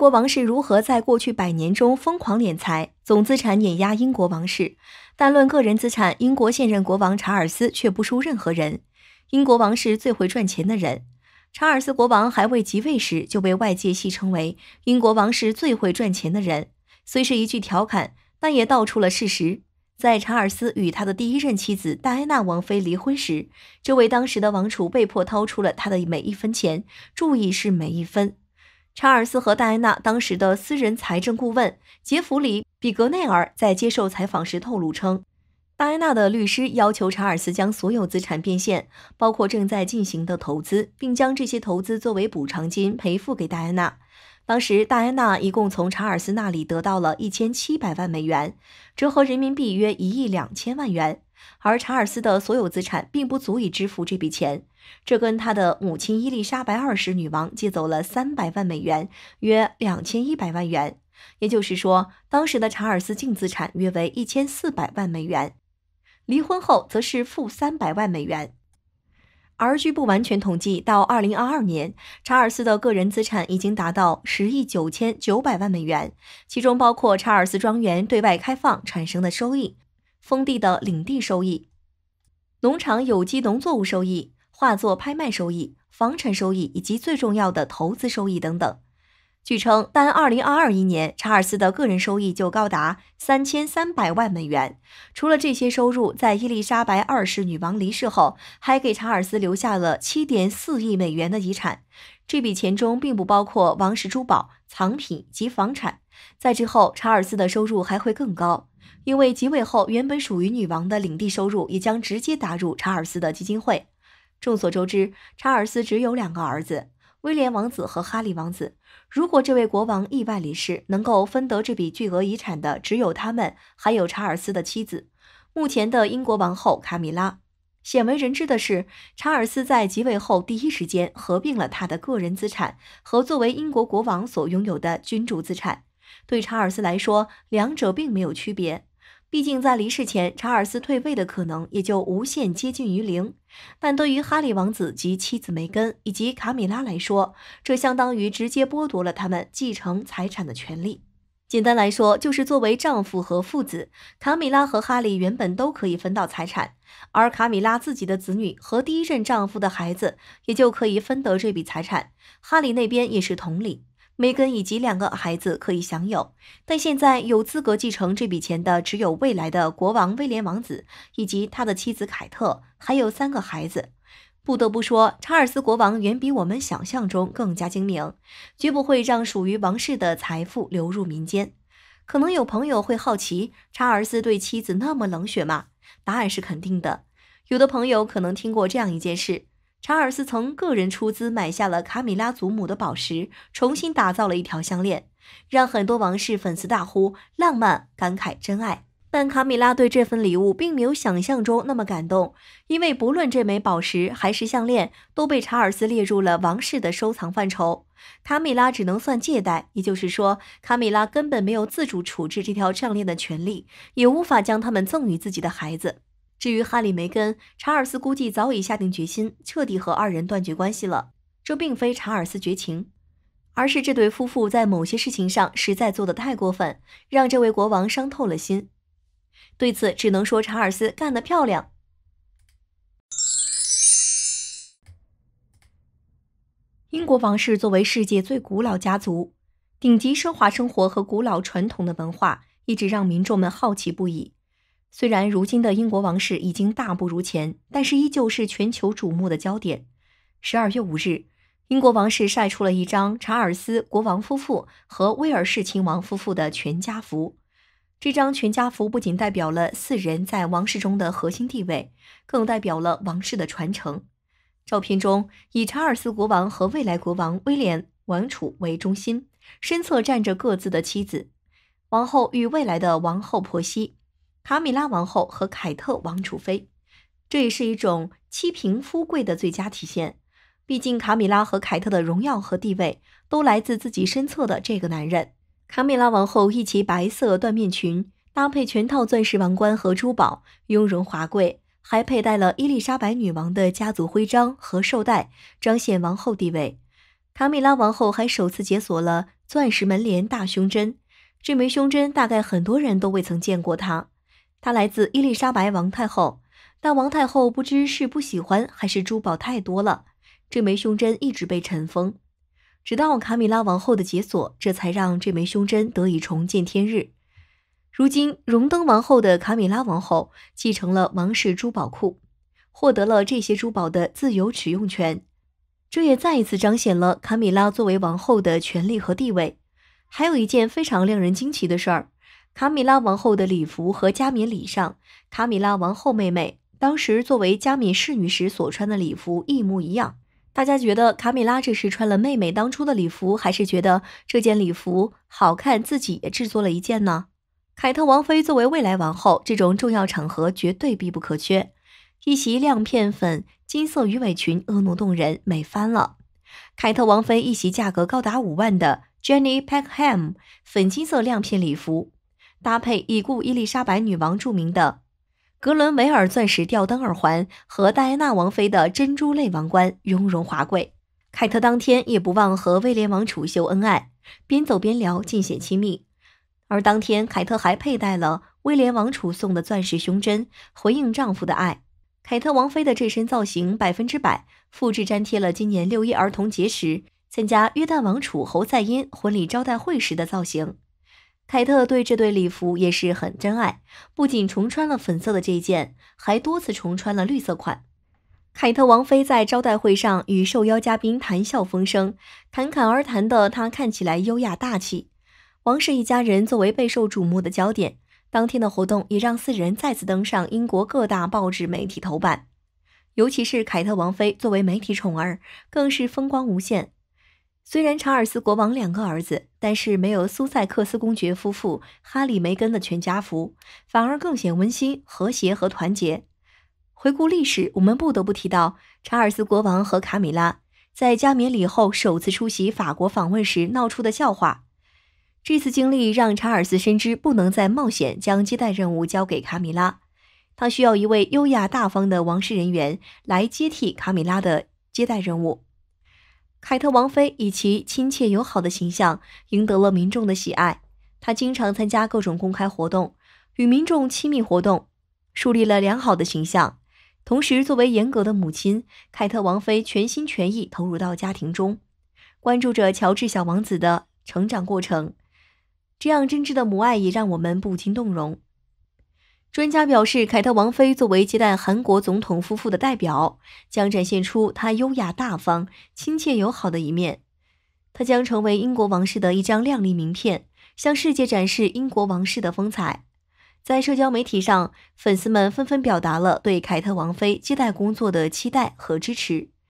国王是如何在过去百年中疯狂敛财，总资产碾压英国王室？但论个人资产，英国现任国王查尔斯却不输任何人。英国王室最会赚钱的人，查尔斯国王还未即位时就被外界戏称为“英国王室最会赚钱的人”。虽是一句调侃，但也道出了事实。在查尔斯与他的第一任妻子戴安娜王妃离婚时，这位当时的王储被迫掏出了他的每一分钱。注意是每一分。查尔斯和戴安娜当时的私人财政顾问杰弗里·比格内尔在接受采访时透露称，戴安娜的律师要求查尔斯将所有资产变现，包括正在进行的投资，并将这些投资作为补偿金赔付给戴安娜。当时，戴安娜一共从查尔斯那里得到了一千七百万美元，折合人民币约一亿两千万元。而查尔斯的所有资产并不足以支付这笔钱，这跟他的母亲伊丽莎白二世女王借走了三百万美元（约两千一百万元）。也就是说，当时的查尔斯净资产约为一千四百万美元。离婚后则是负三百万美元。而据不完全统计，到二零二二年，查尔斯的个人资产已经达到十亿九千九百万美元，其中包括查尔斯庄园对外开放产生的收益。封地的领地收益、农场有机农作物收益、画作拍卖收益、房产收益以及最重要的投资收益等等。据称，单2022年，查尔斯的个人收益就高达3300万美元。除了这些收入，在伊丽莎白二世女王离世后，还给查尔斯留下了7.4亿美元的遗产。这笔钱中并不包括王室珠宝、藏品及房产。在之后，查尔斯的收入还会更高。因为即位后，原本属于女王的领地收入也将直接打入查尔斯的基金会。众所周知，查尔斯只有两个儿子，威廉王子和哈利王子。如果这位国王意外离世，能够分得这笔巨额遗产的只有他们，还有查尔斯的妻子。目前的英国王后卡米拉。鲜为人知的是，查尔斯在即位后第一时间合并了他的个人资产和作为英国国王所拥有的君主资产。对查尔斯来说，两者并没有区别，毕竟在离世前，查尔斯退位的可能也就无限接近于零。但对于哈利王子及妻子梅根以及卡米拉来说，这相当于直接剥夺了他们继承财产的权利。简单来说，就是作为丈夫和父子，卡米拉和哈利原本都可以分到财产，而卡米拉自己的子女和第一任丈夫的孩子也就可以分得这笔财产，哈利那边也是同理。梅根以及两个孩子可以享有，但现在有资格继承这笔钱的只有未来的国王威廉王子以及他的妻子凯特，还有三个孩子。不得不说，查尔斯国王远比我们想象中更加精明，绝不会让属于王室的财富流入民间。可能有朋友会好奇，查尔斯对妻子那么冷血吗？答案是肯定的。有的朋友可能听过这样一件事。查尔斯从个人出资买下了卡米拉祖母的宝石，重新打造了一条项链，让很多王室粉丝大呼浪漫，感慨真爱。但卡米拉对这份礼物并没有想象中那么感动，因为不论这枚宝石还是项链，都被查尔斯列入了王室的收藏范畴，卡米拉只能算借贷。也就是说，卡米拉根本没有自主处置这条项链的权利，也无法将它们赠与自己的孩子。至于哈利梅根，查尔斯估计早已下定决心，彻底和二人断绝关系了。这并非查尔斯绝情，而是这对夫妇在某些事情上实在做得太过分，让这位国王伤透了心。对此，只能说查尔斯干得漂亮。英国王室作为世界最古老家族，顶级奢华生活和古老传统的文化，一直让民众们好奇不已。虽然如今的英国王室已经大不如前，但是依旧是全球瞩目的焦点。十二月五日，英国王室晒出了一张查尔斯国王夫妇和威尔士亲王夫妇的全家福。这张全家福不仅代表了四人在王室中的核心地位，更代表了王室的传承。照片中，以查尔斯国王和未来国王威廉王储为中心，身侧站着各自的妻子，王后与未来的王后婆媳。卡米拉王后和凯特王储妃，这也是一种妻贫夫贵的最佳体现。毕竟卡米拉和凯特的荣耀和地位都来自自己身侧的这个男人。卡米拉王后一袭白色缎面裙，搭配全套钻石王冠和珠宝，雍容华贵，还佩戴了伊丽莎白女王的家族徽章和绶带，彰显王后地位。卡米拉王后还首次解锁了钻石门帘大胸针，这枚胸针大概很多人都未曾见过它。她来自伊丽莎白王太后，但王太后不知是不喜欢还是珠宝太多了，这枚胸针一直被尘封，直到卡米拉王后的解锁，这才让这枚胸针得以重见天日。如今荣登王后的卡米拉王后继承了王室珠宝库，获得了这些珠宝的自由使用权，这也再一次彰显了卡米拉作为王后的权利和地位。还有一件非常令人惊奇的事儿。卡米拉王后的礼服和加冕礼上，卡米拉王后妹妹当时作为加冕侍女时所穿的礼服一模一样。大家觉得卡米拉这是穿了妹妹当初的礼服，还是觉得这件礼服好看，自己也制作了一件呢？凯特王妃作为未来王后，这种重要场合绝对必不可缺。一袭亮片粉金色鱼尾裙，婀娜动人，美翻了。凯特王妃一袭价格高达五万的 Jenny Packham 粉金色亮片礼服。搭配已故伊丽莎白女王著名的格伦维尔钻石吊灯耳环和戴安娜王妃的珍珠泪王冠，雍容华贵。凯特当天也不忘和威廉王储秀恩爱，边走边聊，尽显亲密。而当天，凯特还佩戴了威廉王储送的钻石胸针，回应丈夫的爱。凯特王妃的这身造型百分之百复制粘贴了今年六一儿童节时参加约旦王储侯赛因婚礼招待会时的造型。凯特对这对礼服也是很真爱，不仅重穿了粉色的这一件，还多次重穿了绿色款。凯特王妃在招待会上与受邀嘉宾谈笑风生，侃侃而谈的她看起来优雅大气。王室一家人作为备受瞩目的焦点，当天的活动也让四人再次登上英国各大报纸媒体头版，尤其是凯特王妃作为媒体宠儿，更是风光无限。虽然查尔斯国王两个儿子，但是没有苏塞克斯公爵夫妇哈里梅根的全家福，反而更显温馨、和谐和团结。回顾历史，我们不得不提到查尔斯国王和卡米拉在加冕礼后首次出席法国访问时闹出的笑话。这次经历让查尔斯深知不能再冒险将接待任务交给卡米拉，他需要一位优雅大方的王室人员来接替卡米拉的接待任务。凯特王妃以其亲切友好的形象赢得了民众的喜爱。她经常参加各种公开活动，与民众亲密活动，树立了良好的形象。同时，作为严格的母亲，凯特王妃全心全意投入到家庭中，关注着乔治小王子的成长过程。这样真挚的母爱也让我们不禁动容。专家表示，凯特王妃作为接待韩国总统夫妇的代表，将展现出她优雅大方、亲切友好的一面。她将成为英国王室的一张亮丽名片，向世界展示英国王室的风采。在社交媒体上，粉丝们纷纷表达了对凯特王妃接待工作的期待和支持。